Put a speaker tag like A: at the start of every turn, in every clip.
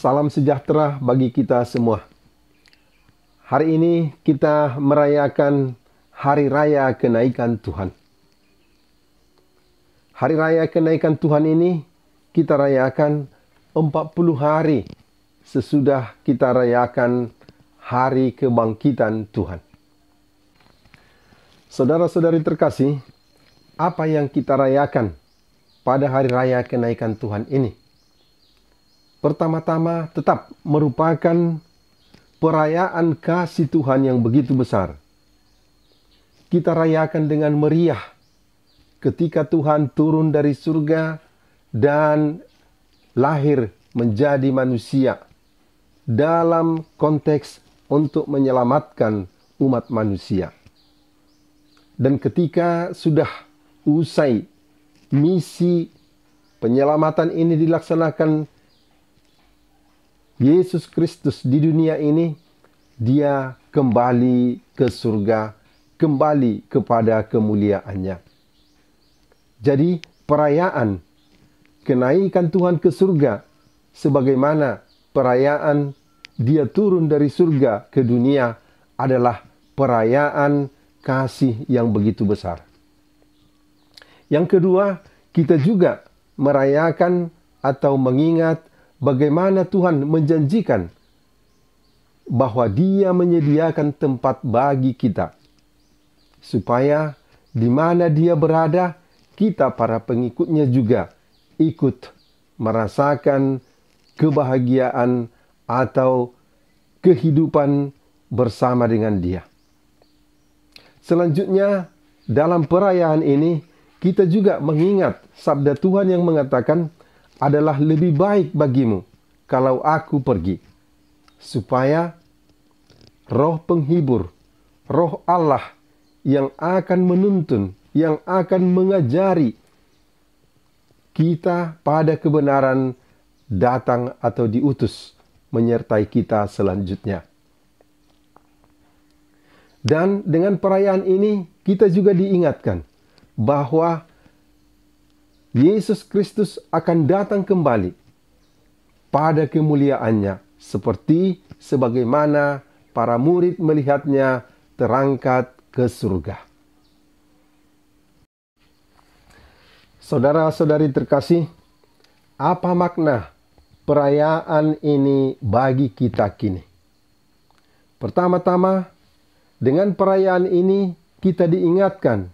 A: Salam sejahtera bagi kita semua. Hari ini kita merayakan Hari Raya Kenaikan Tuhan. Hari Raya Kenaikan Tuhan ini kita rayakan 40 hari sesudah kita rayakan Hari Kebangkitan Tuhan. Saudara-saudari terkasih, apa yang kita rayakan pada Hari Raya Kenaikan Tuhan ini? pertama-tama tetap merupakan perayaan kasih Tuhan yang begitu besar. Kita rayakan dengan meriah ketika Tuhan turun dari surga dan lahir menjadi manusia dalam konteks untuk menyelamatkan umat manusia. Dan ketika sudah usai misi penyelamatan ini dilaksanakan Yesus Kristus di dunia ini, dia kembali ke surga, kembali kepada kemuliaannya. Jadi, perayaan kenaikan Tuhan ke surga sebagaimana perayaan dia turun dari surga ke dunia adalah perayaan kasih yang begitu besar. Yang kedua, kita juga merayakan atau mengingat bagaimana Tuhan menjanjikan bahwa Dia menyediakan tempat bagi kita, supaya di mana Dia berada, kita para pengikutnya juga ikut merasakan kebahagiaan atau kehidupan bersama dengan Dia. Selanjutnya, dalam perayaan ini, kita juga mengingat sabda Tuhan yang mengatakan, adalah lebih baik bagimu kalau aku pergi, supaya roh penghibur, roh Allah yang akan menuntun, yang akan mengajari kita pada kebenaran datang atau diutus menyertai kita selanjutnya. Dan dengan perayaan ini kita juga diingatkan bahwa Yesus Kristus akan datang kembali pada kemuliaannya seperti sebagaimana para murid melihatnya terangkat ke surga. Saudara-saudari terkasih, apa makna perayaan ini bagi kita kini? Pertama-tama, dengan perayaan ini kita diingatkan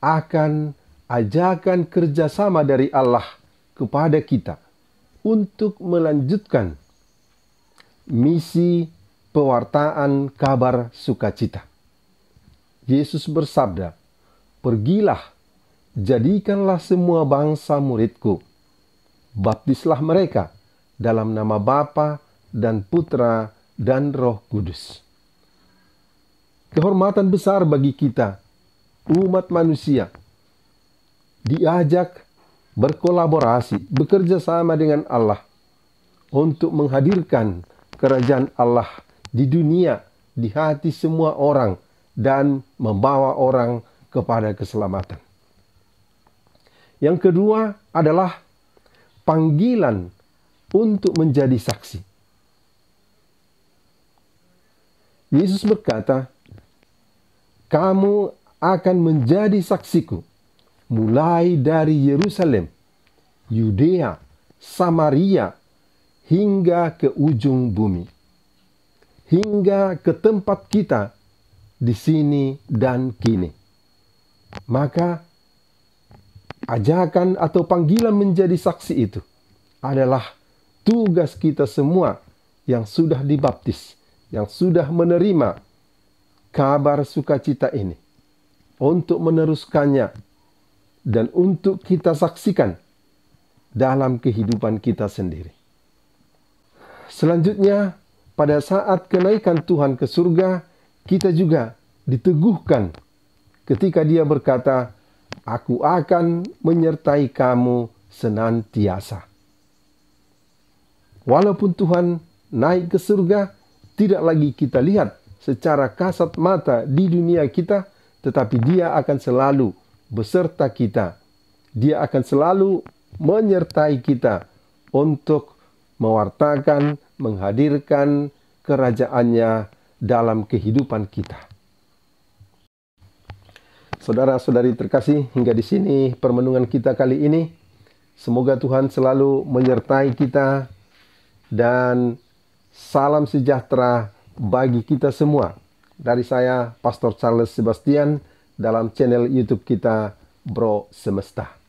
A: akan ajakan kerjasama dari Allah kepada kita untuk melanjutkan misi pewartaan kabar sukacita. Yesus bersabda, "Pergilah, jadikanlah semua bangsa muridku. Baptislah mereka dalam nama Bapa dan Putra dan Roh Kudus." Kehormatan besar bagi kita, umat manusia, diajak berkolaborasi, bekerja sama dengan Allah untuk menghadirkan kerajaan Allah di dunia, di hati semua orang dan membawa orang kepada keselamatan. Yang kedua adalah panggilan untuk menjadi saksi. Yesus berkata, "Kamu akan menjadi saksiku." mulai dari Yerusalem, Yudea, Samaria, hingga ke ujung bumi, hingga ke tempat kita di sini dan kini. Maka, ajakan atau panggilan menjadi saksi itu adalah tugas kita semua yang sudah dibaptis, yang sudah menerima kabar sukacita ini, untuk meneruskannya dan untuk kita saksikan dalam kehidupan kita sendiri. Selanjutnya, pada saat kenaikan Tuhan ke surga, kita juga diteguhkan ketika Dia berkata, "Aku akan menyertai kamu senantiasa." Walaupun Tuhan naik ke surga, tidak lagi kita lihat secara kasat mata di dunia kita, tetapi Dia akan selalu beserta kita. Dia akan selalu menyertai kita untuk mewartakan, menghadirkan kerajaannya dalam kehidupan kita. Saudara-saudari terkasih, hingga di sini permenungan kita kali ini. Semoga Tuhan selalu menyertai kita dan salam sejahtera bagi kita semua. Dari saya, Pastor Charles Sebastian dalam channel YouTube kita Bro Semesta.